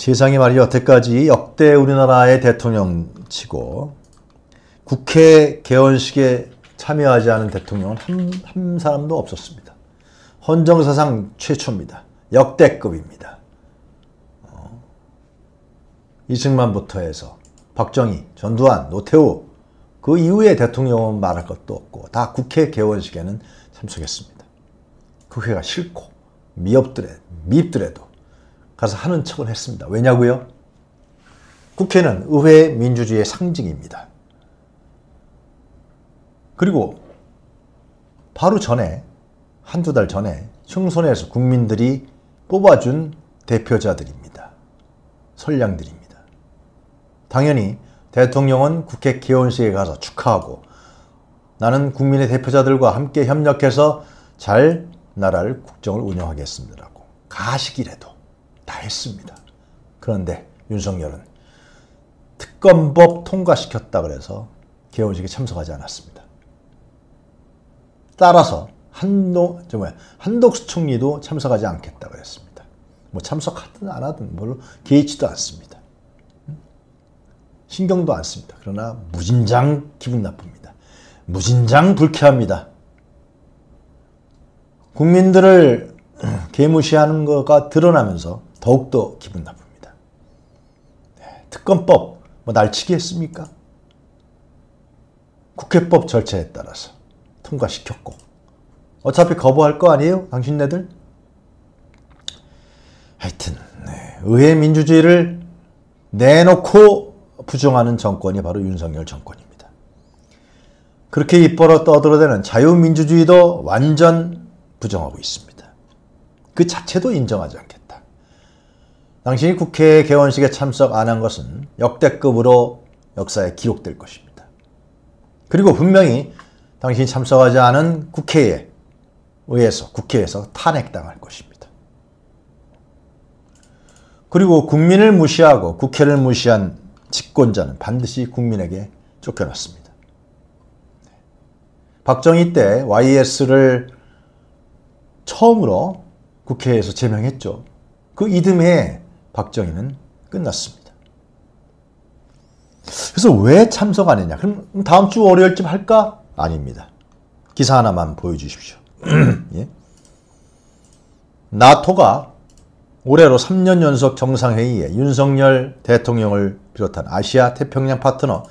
세상이 말이 여태까지 역대 우리나라의 대통령 치고 국회 개원식에 참여하지 않은 대통령은 한, 한 사람도 없었습니다. 헌정사상 최초입니다. 역대급입니다. 어, 이승만부터 해서 박정희, 전두환, 노태우 그 이후에 대통령은 말할 것도 없고 다 국회 개원식에는 참석했습니다. 국회가 싫고 미업들에 미입들에도 가서 하는 척은 했습니다. 왜냐고요? 국회는 의회 민주주의의 상징입니다. 그리고 바로 전에 한두 달 전에 청선에서 국민들이 뽑아준 대표자들입니다. 선량들입니다. 당연히 대통령은 국회 개원식에 가서 축하하고 나는 국민의 대표자들과 함께 협력해서 잘 나라를 국정을 운영하겠습니다라고 가식이라도 다 했습니다. 그런데 윤석열은 특검법 통과시켰다 그래서 개원식에 참석하지 않았습니다. 따라서 한동, 저뭐 한덕수 총리도 참석하지 않겠다 고했습니다뭐 참석하든 안 하든 별로 개의치도 않습니다. 신경도 안 씁니다. 그러나 무진장 기분 나쁩니다. 무진장 불쾌합니다. 국민들을 개무시하는 거가 드러나면서 더욱더 기분 나쁩니다. 네, 특검법 뭐 날치기 했습니까? 국회법 절차에 따라서 통과시켰고 어차피 거부할 거 아니에요? 당신네들? 하여튼 네. 의회 민주주의를 내놓고 부정하는 정권이 바로 윤석열 정권입니다. 그렇게 입버러 떠들어대는 자유민주주의도 완전 부정하고 있습니다. 그 자체도 인정하지 않겠다. 당신이 국회 개원식에 참석 안 한 것은 역대급으로 역사에 기록될 것입니다. 그리고 분명히 당신이 참석하지 않은 국회에 의해서 국회에서 탄핵당할 것입니다. 그리고 국민을 무시하고 국회를 무시한 집권자는 반드시 국민에게 쫓겨났습니다. 박정희 때 YS를 처음으로 국회에서 제명했죠. 그 이듬해 박정희는 끝났습니다. 그래서 왜 참석 안 했냐? 그럼 다음 주 월요일쯤 할까? 아닙니다. 기사 하나만 보여주십시오. 예? 나토가 올해로 3년 연속 정상회의에 윤석열 대통령을 비롯한 아시아 태평양 파트너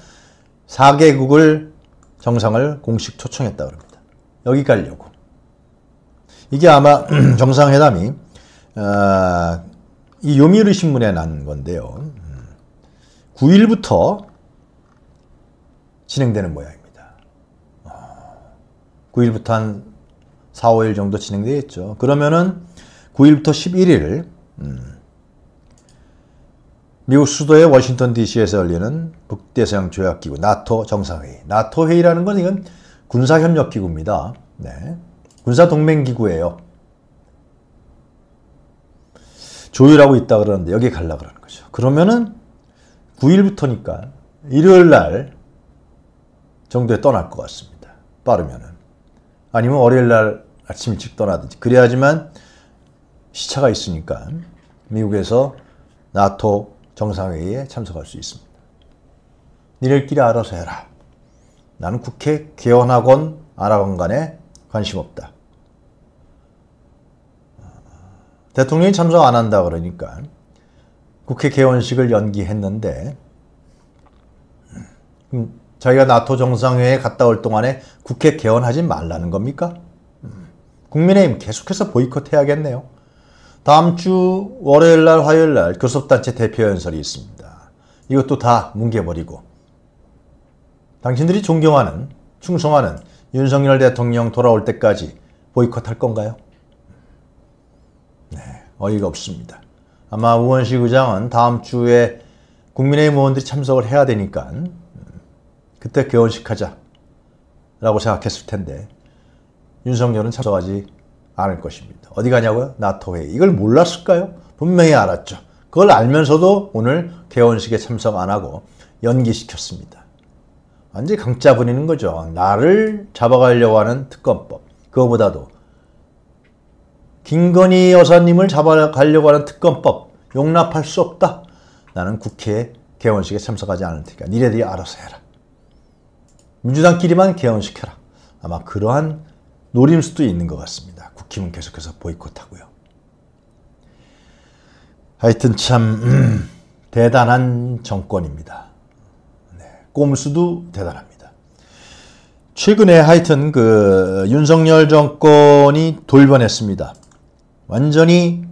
4개국을 정상을 공식 초청했다고 합니다. 여기 가려고. 이게 아마 정상회담이 어, 이 요미우리 신문에 난 건데요. 9일부터 음. 진행되는 모양입니다. 9일부터 어. 한 4, 5일 정도 진행되겠죠. 그러면은 9일부터 11일 음, 미국 수도의 워싱턴 DC에서 열리는 북대서양 조약기구 나토 정상회의. 나토 회의라는 건 이건 군사협력기구입니다. 네. 군사동맹기구예요. 조율하고 있다 그러는데 여기 갈라 그러는 거죠. 그러면은 9일부터니까 일요일 날 정도에 떠날 것 같습니다. 빠르면은. 아니면 월요일 날 아침 일찍 떠나든지. 그래야지만 시차가 있으니까 미국에서 나토 정상회의에 참석할 수 있습니다. 니네끼리 알아서 해라. 나는 국회 개원하건 안 하건 간에 관심 없다. 대통령이 참석 안 한다 그러니까 국회 개원식을 연기했는데 음, 자기가 나토 정상회에 갔다 올 동안에 국회 개원하지 말라는 겁니까? 음, 국민의힘 계속해서 보이콧해야겠네요. 다음 주 월요일 날 화요일 날 교섭단체 대표 연설이 있습니다. 이것도 다 뭉개버리고 당신들이 존경하는 충성하는 윤석열 대통령 돌아올 때까지 보이콧할 건가요? 어이가 없습니다. 아마 우원식 의장은 다음 주에 국민의힘 의원들이 참석을 해야 되니까 음, 그때 개원식하자 라고 생각했을 텐데 윤석열은 참석하지 않을 것입니다. 어디 가냐고요? 나토 회의. 이걸 몰랐을까요? 분명히 알았죠. 그걸 알면서도 오늘 개원식에 참석 안 하고 연기시켰습니다. 완전히 강짜 부리는 거죠. 나를 잡아가려고 하는 특검법. 그거보다도 김건희 여사님을 잡아가려고 하는 특검법 용납할 수 없다. 나는 국회 개원식에 참석하지 않을 테니까 니네들이 알아서 해라. 민주당끼리만 개원시켜라. 아마 그러한 노림수도 있는 것 같습니다. 국힘은 계속해서 보이콧하고요. 하여튼 참 음, 대단한 정권입니다. 네, 꼼수도 대단합니다. 최근에 하여튼 그 윤석열 정권이 돌변했습니다. 완전히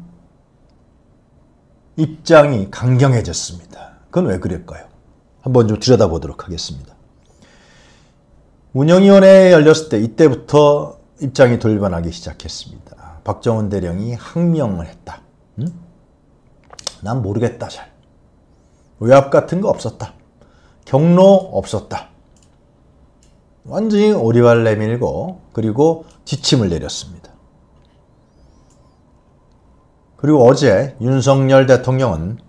입장이 강경해졌습니다. 그건 왜 그럴까요? 한번 좀 들여다보도록 하겠습니다. 운영위원회 열렸을 때 이때부터 입장이 돌변하기 시작했습니다. 박정은 대령이 항명을 했다. 응? 난 모르겠다 잘. 외압 같은 거 없었다. 경로 없었다. 완전히 오리발 내밀고 그리고 지침을 내렸습니다. 그리고 어제 윤석열 대통령은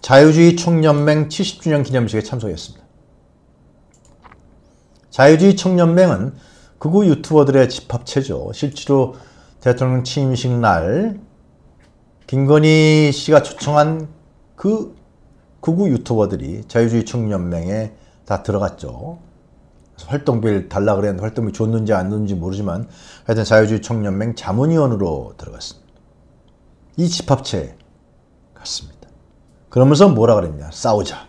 자유주의 총연맹 70주년 기념식에 참석했습니다. 자유주의 총연맹은 극우 유튜버들의 집합체죠. 실제로 대통령 취임식 날 김건희 씨가 초청한 그 극우 유튜버들이 자유주의 총연맹에 다 들어갔죠. 활동비를 달라 그랬는데 활동비 줬는지 안 줬는지 모르지만 하여튼 자유주의 총연맹 자문위원으로 들어갔습니다. 이 집합체 같습니다. 그러면서 뭐라 그랬냐? 싸우자.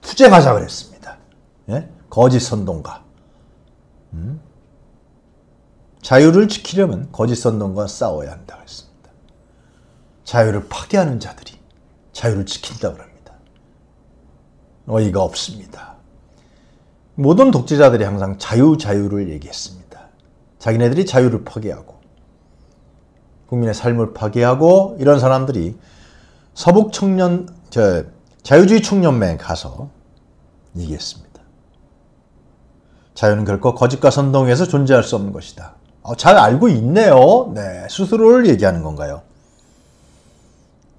투쟁하자 그랬습니다. 예? 거짓 선동가. 음? 자유를 지키려면 거짓 선동과 싸워야 한다 그랬습니다. 자유를 파괴하는 자들이 자유를 지킨다고 합니다. 어이가 없습니다. 모든 독재자들이 항상 자유 자유를 얘기했습니다. 자기네들이 자유를 파괴하고 국민의 삶을 파괴하고 이런 사람들이 서북 청년 저 자유주의 청년맹 가서 얘기했습니다 자유는 결코 거짓과 선동에서 존재할 수 없는 것이다. 어, 잘 알고 있네요. 네, 스스로를 얘기하는 건가요?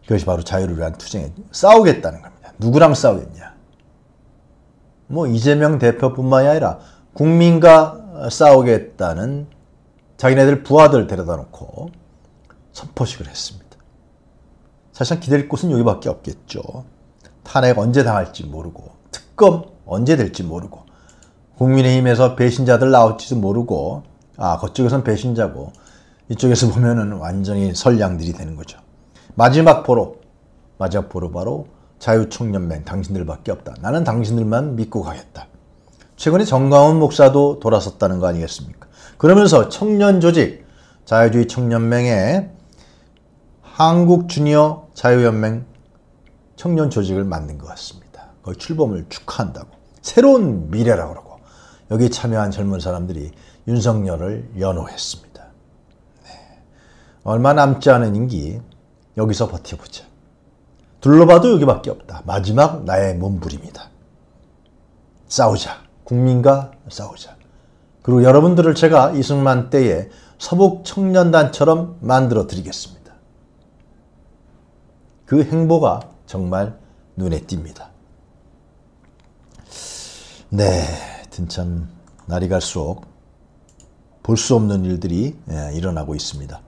그것이 바로 자유를 위한 투쟁에 싸우겠다는 겁니다. 누구랑 싸우겠냐? 뭐 이재명 대표뿐만이 아니라 국민과 싸우겠다는 자기네들 부하들 데려다 놓고 선포식을 했습니다. 사실상 기댈 곳은 여기밖에 없겠죠. 탄핵 언제 당할지 모르고 특검 언제 될지 모르고 국민의힘에서 배신자들 나올지도 모르고 아 그쪽에선 배신자고 이쪽에서 보면은 완전히 설량들이 되는 거죠. 마지막 보로 마지막 보로 바로 자유총연맹 당신들밖에 없다. 나는 당신들만 믿고 가겠다. 최근에 정광훈 목사도 돌아섰다는 거 아니겠습니까? 그러면서 청년 조직 자유주의 청년맹의 한국 주니어 자유연맹 청년 조직을 만든 것 같습니다. 그 출범을 축하한다고. 새로운 미래라고 그러고 여기 참여한 젊은 사람들이 윤석열을 연호했습니다. 네. 얼마 남지 않은 임기 여기서 버텨보자. 둘러봐도 여기밖에 없다. 마지막 나의 몸부림이다. 싸우자. 국민과 싸우자. 그리고 여러분들을 제가 이승만 때의 서북 청년단처럼 만들어 드리겠습니다. 그 행보가 정말 눈에 띕니다. 네, 든참 날이 갈수록 볼 수 없는 일들이 예, 일어나고 있습니다.